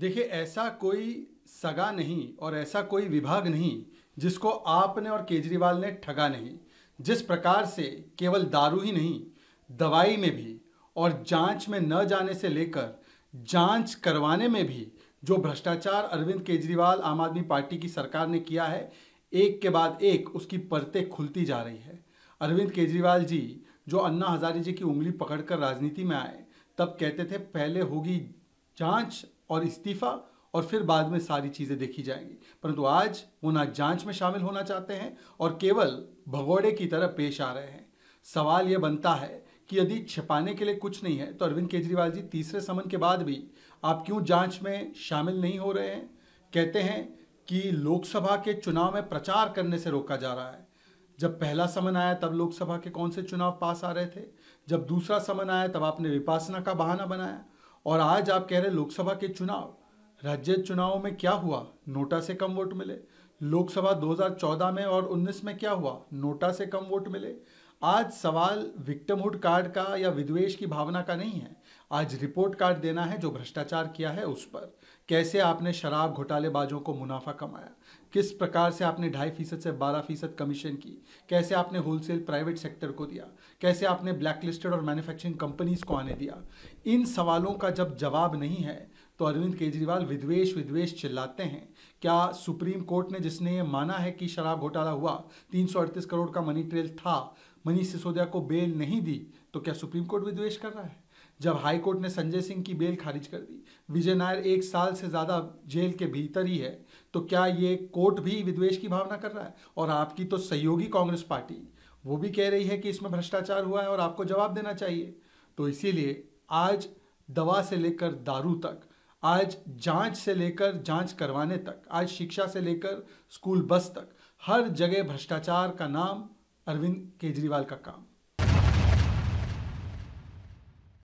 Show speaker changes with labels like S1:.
S1: देखिए ऐसा कोई सगा नहीं और ऐसा कोई विभाग नहीं जिसको आपने और केजरीवाल ने ठगा नहीं जिस प्रकार से केवल दारू ही नहीं दवाई में भी और जांच में न जाने से लेकर जांच करवाने में भी जो भ्रष्टाचार अरविंद केजरीवाल आम आदमी पार्टी की सरकार ने किया है एक के बाद एक उसकी परतें खुलती जा रही है अरविंद केजरीवाल जी जो अन्ना हजारे जी की उंगली पकड़कर राजनीति में आए तब कहते थे पहले होगी जांच और इस्तीफा और फिर बाद में सारी चीज़ें देखी जाएंगी परंतु आज वो ना जांच में शामिल होना चाहते हैं और केवल भगोड़े की तरह पेश आ रहे हैं सवाल ये बनता है कि यदि छिपाने के लिए कुछ नहीं है तो अरविंद केजरीवाल जी तीसरे समन के बाद भी आप क्यों जांच में शामिल नहीं हो रहे हैं कहते हैं कि लोकसभा के चुनाव में प्रचार करने से रोका जा रहा है जब पहला समन आया तब लोकसभा के कौन से चुनाव पास आ रहे थे जब दूसरा समन आया तब आपने विपासना का बहाना बनाया और आज आप कह रहे लोकसभा के चुनाव राज्य चुनाव में क्या हुआ नोटा से कम वोट मिले लोकसभा 2014 में और 19 में क्या हुआ नोटा से कम वोट मिले आज सवाल विक्टमहुड कार्ड का या विद्वेश की भावना का नहीं है आज रिपोर्ट कार्ड देना है जो भ्रष्टाचार किया है उस पर कैसे आपने शराब घोटालेबाजों को मुनाफा कमाया किस प्रकार से आपने ढाई फीसद से बारह फीसद कमीशन की कैसे आपने होलसेल प्राइवेट सेक्टर को दिया कैसे आपने ब्लैकलिस्टेड और मैन्युफैक्चरिंग कंपनीज को आने दिया इन सवालों का जब जवाब नहीं है तो अरविंद केजरीवाल विद्वेश विद्वेश चिल्लाते हैं क्या सुप्रीम कोर्ट ने जिसने ये माना है कि शराब घोटाला हुआ तीन करोड़ का मनी ट्रेल था मनीष सिसोदिया को बेल नहीं दी तो क्या सुप्रीम कोर्ट विद्वेश कर रहा है जब हाईकोर्ट ने संजय सिंह की बेल खारिज कर दी विजय नायर एक साल से ज़्यादा जेल के भीतर ही है तो क्या ये कोर्ट भी विद्वेश की भावना कर रहा है और आपकी तो सहयोगी कांग्रेस पार्टी वो भी कह रही है कि इसमें भ्रष्टाचार हुआ है और आपको जवाब देना चाहिए तो इसीलिए आज दवा से लेकर दारू तक आज जांच से लेकर जांच करवाने तक आज शिक्षा से लेकर स्कूल बस तक हर जगह भ्रष्टाचार का नाम अरविंद केजरीवाल का काम